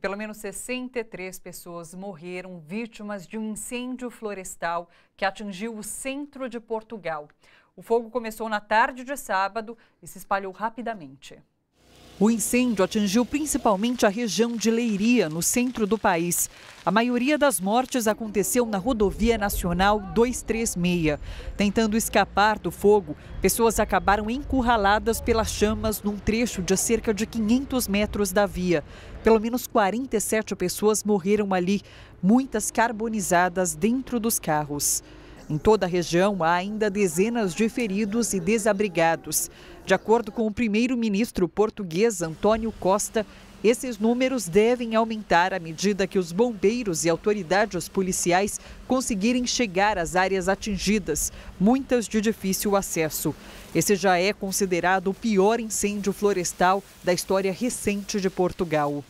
Pelo menos 63 pessoas morreram vítimas de um incêndio florestal que atingiu o centro de Portugal. O fogo começou na tarde de sábado e se espalhou rapidamente. O incêndio atingiu principalmente a região de Leiria, no centro do país. A maioria das mortes aconteceu na rodovia nacional 236. Tentando escapar do fogo, pessoas acabaram encurraladas pelas chamas num trecho de cerca de 500 metros da via. Pelo menos 47 pessoas morreram ali, muitas carbonizadas dentro dos carros. Em toda a região, há ainda dezenas de feridos e desabrigados. De acordo com o primeiro-ministro português Antônio Costa, esses números devem aumentar à medida que os bombeiros e autoridades policiais conseguirem chegar às áreas atingidas, muitas de difícil acesso. Esse já é considerado o pior incêndio florestal da história recente de Portugal.